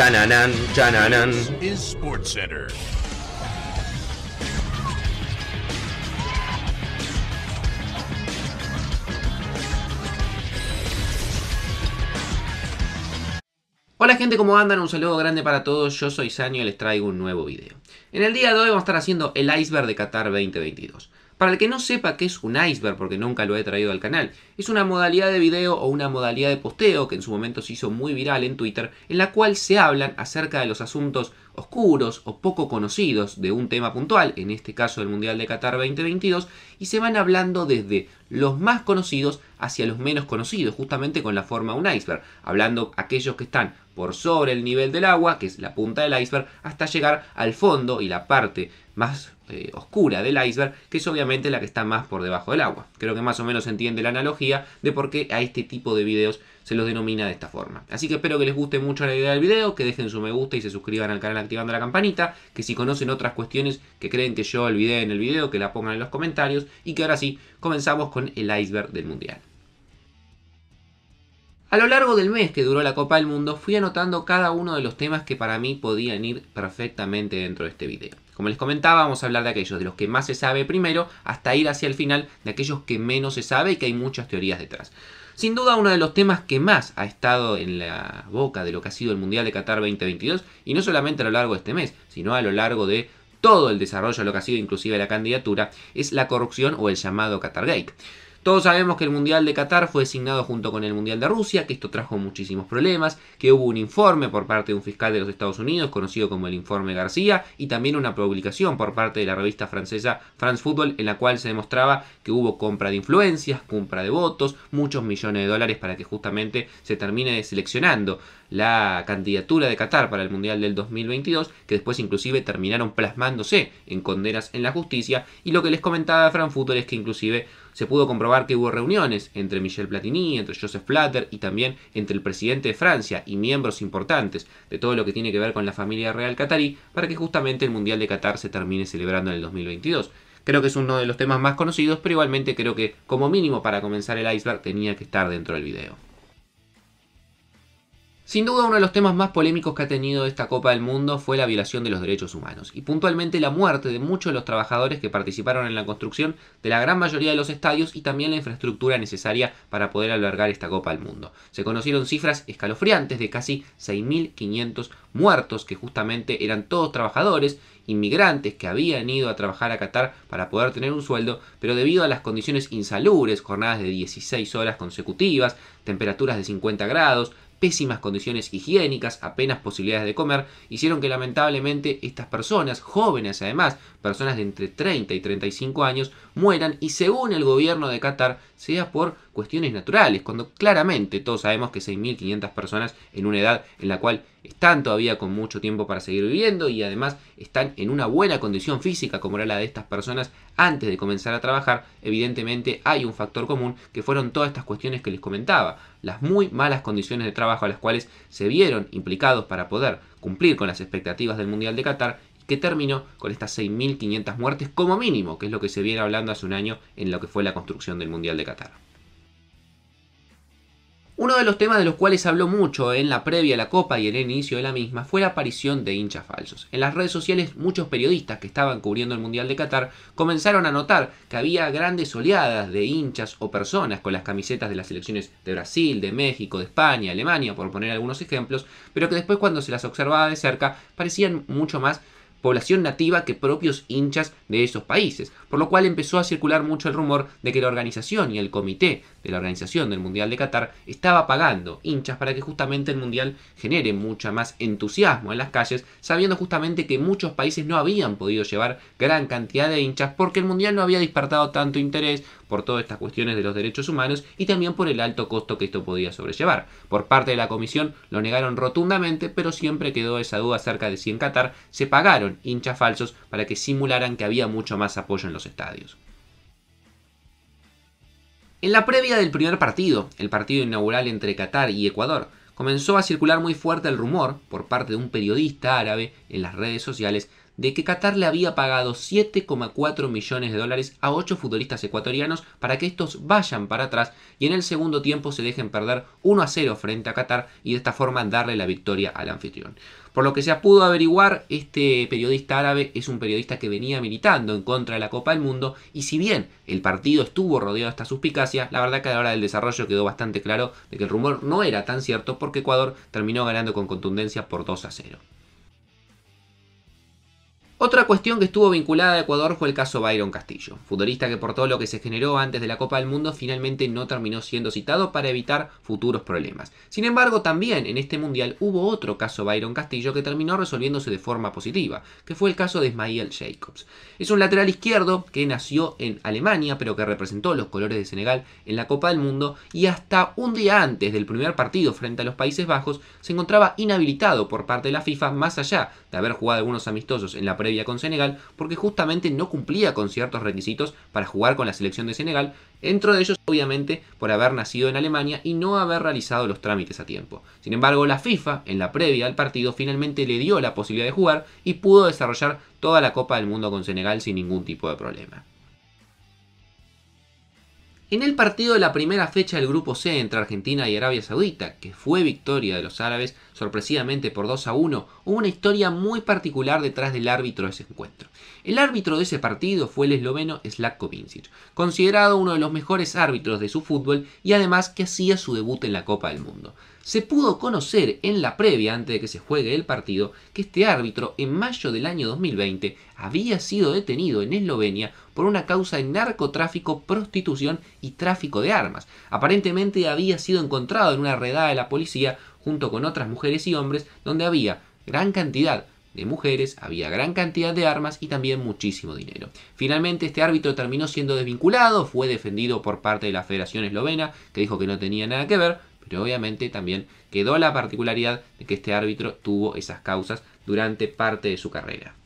Chananan, Hola gente, ¿cómo andan? Un saludo grande para todos. Yo soy Sanio y les traigo un nuevo video. En el día de hoy vamos a estar haciendo el iceberg de Qatar 2022. Para el que no sepa qué es un iceberg, porque nunca lo he traído al canal, es una modalidad de video o una modalidad de posteo que en su momento se hizo muy viral en Twitter, en la cual se hablan acerca de los asuntos oscuros o poco conocidos de un tema puntual, en este caso el Mundial de Qatar 2022, y se van hablando desde los más conocidos hacia los menos conocidos, justamente con la forma de un iceberg, hablando aquellos que están por sobre el nivel del agua, que es la punta del iceberg, hasta llegar al fondo y la parte más eh, oscura del iceberg, que es obviamente la que está más por debajo del agua. Creo que más o menos se entiende la analogía de por qué a este tipo de videos se los denomina de esta forma. Así que espero que les guste mucho la idea del video, que dejen su me gusta y se suscriban al canal activando la campanita, que si conocen otras cuestiones que creen que yo olvidé en el video, que la pongan en los comentarios y que ahora sí, comenzamos con el iceberg del mundial. A lo largo del mes que duró la Copa del Mundo fui anotando cada uno de los temas que para mí podían ir perfectamente dentro de este video. Como les comentaba, vamos a hablar de aquellos de los que más se sabe primero hasta ir hacia el final de aquellos que menos se sabe y que hay muchas teorías detrás. Sin duda uno de los temas que más ha estado en la boca de lo que ha sido el Mundial de Qatar 2022 y no solamente a lo largo de este mes, sino a lo largo de todo el desarrollo de lo que ha sido inclusive la candidatura, es la corrupción o el llamado Gate. Todos sabemos que el Mundial de Qatar fue designado junto con el Mundial de Rusia, que esto trajo muchísimos problemas, que hubo un informe por parte de un fiscal de los Estados Unidos conocido como el informe García y también una publicación por parte de la revista francesa France Football en la cual se demostraba que hubo compra de influencias, compra de votos, muchos millones de dólares para que justamente se termine seleccionando la candidatura de Qatar para el Mundial del 2022, que después inclusive terminaron plasmándose en condenas en la justicia, y lo que les comentaba Futur es que inclusive se pudo comprobar que hubo reuniones entre Michel Platini, entre Joseph Platter y también entre el presidente de Francia y miembros importantes de todo lo que tiene que ver con la familia real qatarí para que justamente el Mundial de Qatar se termine celebrando en el 2022. Creo que es uno de los temas más conocidos, pero igualmente creo que como mínimo para comenzar el iceberg tenía que estar dentro del video. Sin duda uno de los temas más polémicos que ha tenido esta Copa del Mundo fue la violación de los derechos humanos y puntualmente la muerte de muchos de los trabajadores que participaron en la construcción de la gran mayoría de los estadios y también la infraestructura necesaria para poder albergar esta Copa del Mundo. Se conocieron cifras escalofriantes de casi 6.500 muertos que justamente eran todos trabajadores inmigrantes que habían ido a trabajar a Qatar para poder tener un sueldo, pero debido a las condiciones insalubres, jornadas de 16 horas consecutivas, temperaturas de 50 grados, pésimas condiciones higiénicas, apenas posibilidades de comer, hicieron que lamentablemente estas personas, jóvenes además, personas de entre 30 y 35 años, mueran y según el gobierno de Qatar sea por cuestiones naturales, cuando claramente todos sabemos que 6.500 personas en una edad en la cual están todavía con mucho tiempo para seguir viviendo y además están en una buena condición física como era la de estas personas antes de comenzar a trabajar, evidentemente hay un factor común que fueron todas estas cuestiones que les comentaba, las muy malas condiciones de trabajo a las cuales se vieron implicados para poder cumplir con las expectativas del Mundial de Qatar que terminó con estas 6.500 muertes como mínimo, que es lo que se viene hablando hace un año en lo que fue la construcción del Mundial de Qatar. Uno de los temas de los cuales habló mucho en la previa a la Copa y en el inicio de la misma fue la aparición de hinchas falsos. En las redes sociales muchos periodistas que estaban cubriendo el Mundial de Qatar comenzaron a notar que había grandes oleadas de hinchas o personas con las camisetas de las selecciones de Brasil, de México, de España, Alemania, por poner algunos ejemplos, pero que después cuando se las observaba de cerca parecían mucho más población nativa que propios hinchas de esos países, por lo cual empezó a circular mucho el rumor de que la organización y el comité de la organización del Mundial de Qatar estaba pagando hinchas para que justamente el Mundial genere mucha más entusiasmo en las calles, sabiendo justamente que muchos países no habían podido llevar gran cantidad de hinchas porque el Mundial no había despertado tanto interés, por todas estas cuestiones de los derechos humanos y también por el alto costo que esto podía sobrellevar. Por parte de la comisión lo negaron rotundamente, pero siempre quedó esa duda acerca de si en Qatar se pagaron hinchas falsos para que simularan que había mucho más apoyo en los estadios. En la previa del primer partido, el partido inaugural entre Qatar y Ecuador, comenzó a circular muy fuerte el rumor, por parte de un periodista árabe en las redes sociales, de que Qatar le había pagado 7,4 millones de dólares a 8 futbolistas ecuatorianos para que estos vayan para atrás y en el segundo tiempo se dejen perder 1 a 0 frente a Qatar y de esta forma darle la victoria al anfitrión. Por lo que se pudo averiguar, este periodista árabe es un periodista que venía militando en contra de la Copa del Mundo y si bien el partido estuvo rodeado de esta suspicacia, la verdad que a la hora del desarrollo quedó bastante claro de que el rumor no era tan cierto porque Ecuador terminó ganando con contundencia por 2 a 0. Otra cuestión que estuvo vinculada a Ecuador fue el caso Byron Castillo, futbolista que por todo lo que se generó antes de la Copa del Mundo finalmente no terminó siendo citado para evitar futuros problemas. Sin embargo, también en este mundial hubo otro caso Byron Castillo que terminó resolviéndose de forma positiva, que fue el caso de Ismael Jacobs. Es un lateral izquierdo que nació en Alemania pero que representó los colores de Senegal en la Copa del Mundo y hasta un día antes del primer partido frente a los Países Bajos se encontraba inhabilitado por parte de la FIFA más allá de haber jugado algunos amistosos en la pre con Senegal, porque justamente no cumplía con ciertos requisitos para jugar con la selección de Senegal, dentro de ellos obviamente por haber nacido en Alemania y no haber realizado los trámites a tiempo. Sin embargo, la FIFA, en la previa al partido, finalmente le dio la posibilidad de jugar y pudo desarrollar toda la Copa del Mundo con Senegal sin ningún tipo de problema. En el partido de la primera fecha del grupo C entre Argentina y Arabia Saudita, que fue victoria de los árabes, sorpresivamente por 2 a 1, hubo una historia muy particular detrás del árbitro de ese encuentro. El árbitro de ese partido fue el esloveno slavko Vincic, considerado uno de los mejores árbitros de su fútbol y además que hacía su debut en la Copa del Mundo. Se pudo conocer en la previa antes de que se juegue el partido que este árbitro en mayo del año 2020 había sido detenido en Eslovenia por una causa de narcotráfico, prostitución y tráfico de armas. Aparentemente había sido encontrado en una redada de la policía junto con otras mujeres y hombres, donde había gran cantidad de mujeres, había gran cantidad de armas y también muchísimo dinero. Finalmente este árbitro terminó siendo desvinculado, fue defendido por parte de la Federación Eslovena, que dijo que no tenía nada que ver, pero obviamente también quedó la particularidad de que este árbitro tuvo esas causas durante parte de su carrera.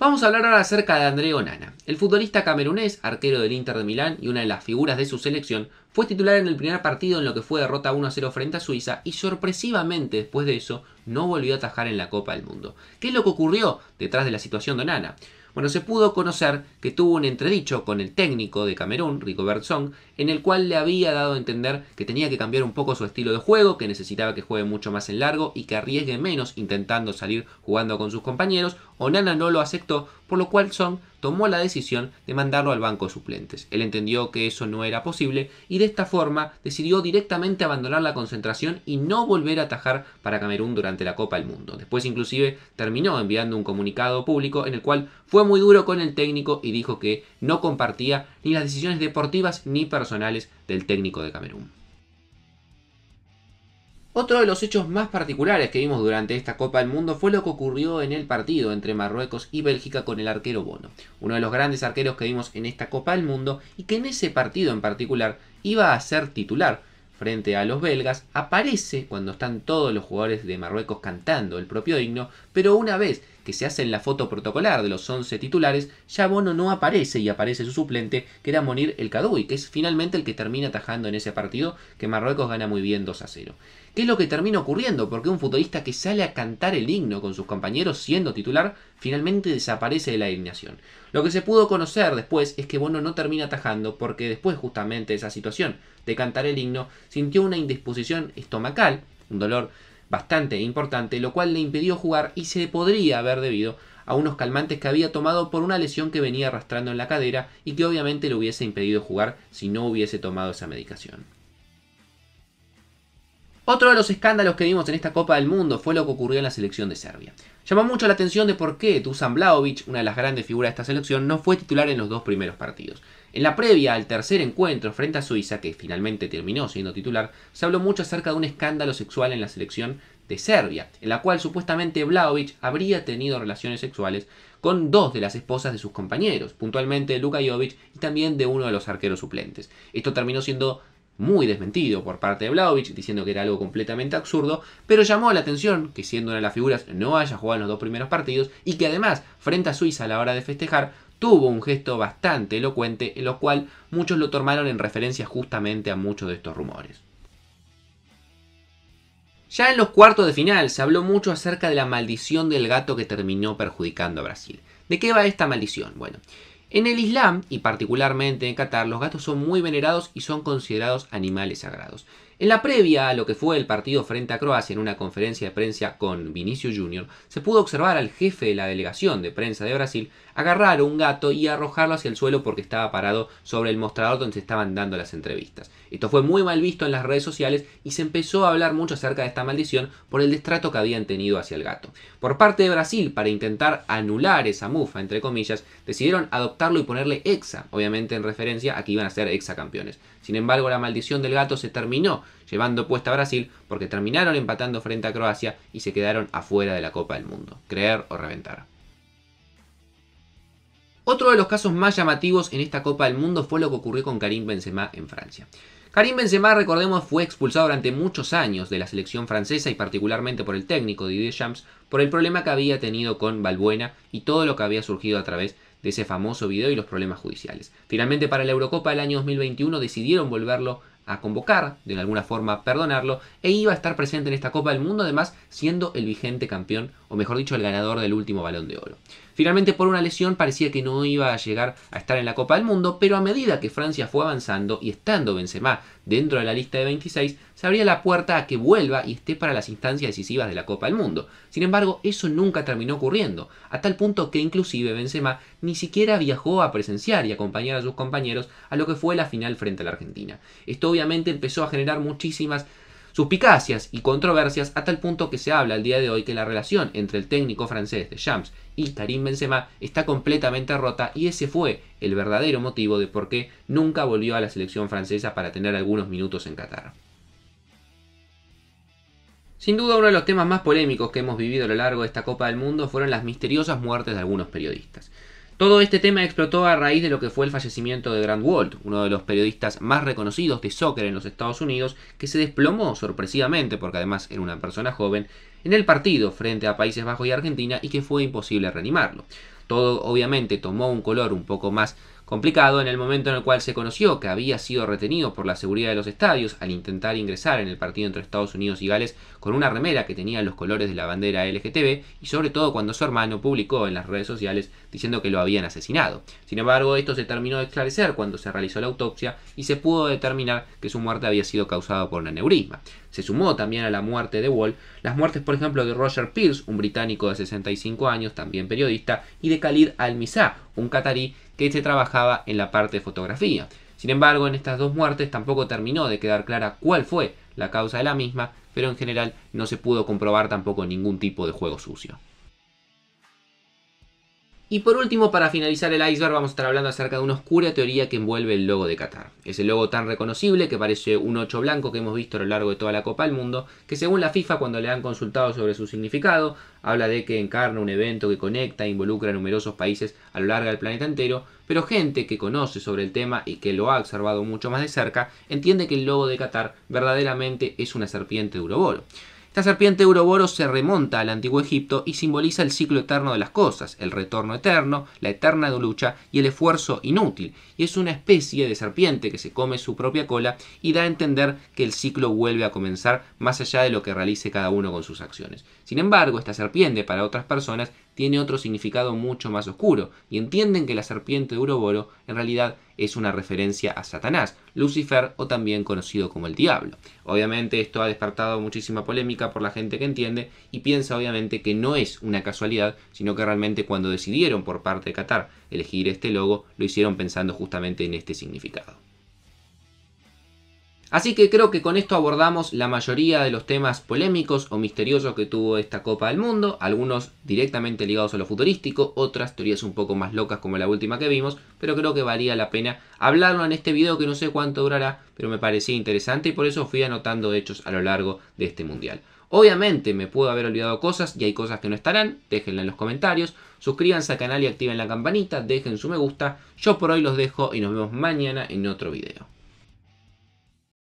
Vamos a hablar ahora acerca de Andreo Nana, El futbolista camerunés, arquero del Inter de Milán y una de las figuras de su selección, fue titular en el primer partido en lo que fue derrota 1-0 frente a Suiza y sorpresivamente después de eso no volvió a atajar en la Copa del Mundo. ¿Qué es lo que ocurrió detrás de la situación de Nana? Bueno, se pudo conocer que tuvo un entredicho con el técnico de Camerún, Ricobert Song, en el cual le había dado a entender que tenía que cambiar un poco su estilo de juego, que necesitaba que juegue mucho más en largo y que arriesgue menos intentando salir jugando con sus compañeros. Onana no lo aceptó, por lo cual Son tomó la decisión de mandarlo al banco de suplentes. Él entendió que eso no era posible y de esta forma decidió directamente abandonar la concentración y no volver a atajar para Camerún durante la Copa del Mundo. Después inclusive terminó enviando un comunicado público en el cual fue muy duro con el técnico y dijo que no compartía ni las decisiones deportivas ni personales del técnico de Camerún. Otro de los hechos más particulares que vimos durante esta Copa del Mundo fue lo que ocurrió en el partido entre Marruecos y Bélgica con el arquero Bono, uno de los grandes arqueros que vimos en esta Copa del Mundo y que en ese partido en particular iba a ser titular frente a los belgas, aparece cuando están todos los jugadores de Marruecos cantando el propio himno, pero una vez que se hace en la foto protocolar de los 11 titulares, ya Bono no aparece y aparece su suplente, que era Monir El Kadoui, que es finalmente el que termina atajando en ese partido que Marruecos gana muy bien 2 a 0. ¿Qué es lo que termina ocurriendo? Porque un futbolista que sale a cantar el himno con sus compañeros siendo titular, finalmente desaparece de la alineación. Lo que se pudo conocer después es que Bono no termina atajando porque después justamente de esa situación de cantar el himno, sintió una indisposición estomacal, un dolor bastante importante, lo cual le impidió jugar y se podría haber debido a unos calmantes que había tomado por una lesión que venía arrastrando en la cadera y que obviamente le hubiese impedido jugar si no hubiese tomado esa medicación. Otro de los escándalos que vimos en esta Copa del Mundo fue lo que ocurrió en la selección de Serbia. Llamó mucho la atención de por qué Dusan Blaovic, una de las grandes figuras de esta selección, no fue titular en los dos primeros partidos. En la previa al tercer encuentro frente a Suiza, que finalmente terminó siendo titular, se habló mucho acerca de un escándalo sexual en la selección de Serbia, en la cual supuestamente Blaovic habría tenido relaciones sexuales con dos de las esposas de sus compañeros, puntualmente Luka Jovic y también de uno de los arqueros suplentes. Esto terminó siendo muy desmentido por parte de Vlaovic, diciendo que era algo completamente absurdo, pero llamó la atención que siendo una de las figuras no haya jugado en los dos primeros partidos y que además, frente a Suiza a la hora de festejar, tuvo un gesto bastante elocuente, en lo cual muchos lo tomaron en referencia justamente a muchos de estos rumores. Ya en los cuartos de final se habló mucho acerca de la maldición del gato que terminó perjudicando a Brasil. ¿De qué va esta maldición? Bueno, en el Islam, y particularmente en Qatar, los gatos son muy venerados y son considerados animales sagrados. En la previa a lo que fue el partido frente a Croacia en una conferencia de prensa con Vinicius Jr., se pudo observar al jefe de la delegación de prensa de Brasil agarrar un gato y arrojarlo hacia el suelo porque estaba parado sobre el mostrador donde se estaban dando las entrevistas. Esto fue muy mal visto en las redes sociales y se empezó a hablar mucho acerca de esta maldición por el destrato que habían tenido hacia el gato. Por parte de Brasil, para intentar anular esa mufa, entre comillas, decidieron adoptarlo y ponerle exa, obviamente en referencia a que iban a ser campeones. Sin embargo, la maldición del gato se terminó llevando puesta a Brasil porque terminaron empatando frente a Croacia y se quedaron afuera de la Copa del Mundo. Creer o reventar. Otro de los casos más llamativos en esta Copa del Mundo fue lo que ocurrió con Karim Benzema en Francia. Karim Benzema, recordemos, fue expulsado durante muchos años de la selección francesa y particularmente por el técnico Didier Champs por el problema que había tenido con Balbuena y todo lo que había surgido a través de ese famoso video y los problemas judiciales. Finalmente para la Eurocopa del año 2021 decidieron volverlo a convocar, de alguna forma perdonarlo, e iba a estar presente en esta Copa del Mundo, además siendo el vigente campeón, o mejor dicho, el ganador del último balón de oro. Finalmente por una lesión parecía que no iba a llegar a estar en la Copa del Mundo, pero a medida que Francia fue avanzando y estando Benzema dentro de la lista de 26, se abría la puerta a que vuelva y esté para las instancias decisivas de la Copa del Mundo. Sin embargo, eso nunca terminó ocurriendo, a tal punto que inclusive Benzema ni siquiera viajó a presenciar y acompañar a sus compañeros a lo que fue la final frente a la Argentina. Esto obviamente empezó a generar muchísimas Suspicacias y controversias a tal punto que se habla al día de hoy que la relación entre el técnico francés de Champs y Karim Benzema está completamente rota y ese fue el verdadero motivo de por qué nunca volvió a la selección francesa para tener algunos minutos en Qatar. Sin duda uno de los temas más polémicos que hemos vivido a lo largo de esta Copa del Mundo fueron las misteriosas muertes de algunos periodistas. Todo este tema explotó a raíz de lo que fue el fallecimiento de Grant Walt, uno de los periodistas más reconocidos de soccer en los Estados Unidos, que se desplomó sorpresivamente, porque además era una persona joven, en el partido frente a Países Bajos y Argentina y que fue imposible reanimarlo. Todo obviamente tomó un color un poco más complicado en el momento en el cual se conoció que había sido retenido por la seguridad de los estadios al intentar ingresar en el partido entre Estados Unidos y Gales con una remera que tenía los colores de la bandera LGTB y sobre todo cuando su hermano publicó en las redes sociales diciendo que lo habían asesinado. Sin embargo, esto se terminó de esclarecer cuando se realizó la autopsia y se pudo determinar que su muerte había sido causada por un aneurisma se sumó también a la muerte de Wall, las muertes por ejemplo de Roger Pierce, un británico de 65 años, también periodista, y de Khalid Al-Misa, un catarí que se trabajaba en la parte de fotografía. Sin embargo, en estas dos muertes tampoco terminó de quedar clara cuál fue la causa de la misma, pero en general no se pudo comprobar tampoco ningún tipo de juego sucio. Y por último, para finalizar el iceberg, vamos a estar hablando acerca de una oscura teoría que envuelve el logo de Qatar. Ese logo tan reconocible que parece un ocho blanco que hemos visto a lo largo de toda la Copa del Mundo, que según la FIFA cuando le han consultado sobre su significado, habla de que encarna un evento que conecta e involucra a numerosos países a lo largo del planeta entero, pero gente que conoce sobre el tema y que lo ha observado mucho más de cerca, entiende que el logo de Qatar verdaderamente es una serpiente de esta serpiente Ouroboros se remonta al antiguo Egipto y simboliza el ciclo eterno de las cosas, el retorno eterno, la eterna lucha y el esfuerzo inútil, y es una especie de serpiente que se come su propia cola y da a entender que el ciclo vuelve a comenzar más allá de lo que realice cada uno con sus acciones. Sin embargo, esta serpiente para otras personas tiene otro significado mucho más oscuro, y entienden que la serpiente de Uroboro en realidad es una referencia a Satanás, Lucifer o también conocido como el diablo. Obviamente esto ha despertado muchísima polémica por la gente que entiende y piensa obviamente que no es una casualidad, sino que realmente cuando decidieron por parte de Qatar elegir este logo, lo hicieron pensando justamente en este significado. Así que creo que con esto abordamos la mayoría de los temas polémicos o misteriosos que tuvo esta Copa del Mundo, algunos directamente ligados a lo futurístico, otras teorías un poco más locas como la última que vimos, pero creo que valía la pena hablarlo en este video que no sé cuánto durará, pero me parecía interesante y por eso fui anotando hechos a lo largo de este mundial. Obviamente me puedo haber olvidado cosas y hay cosas que no estarán, déjenla en los comentarios, suscríbanse al canal y activen la campanita, dejen su me gusta, yo por hoy los dejo y nos vemos mañana en otro video.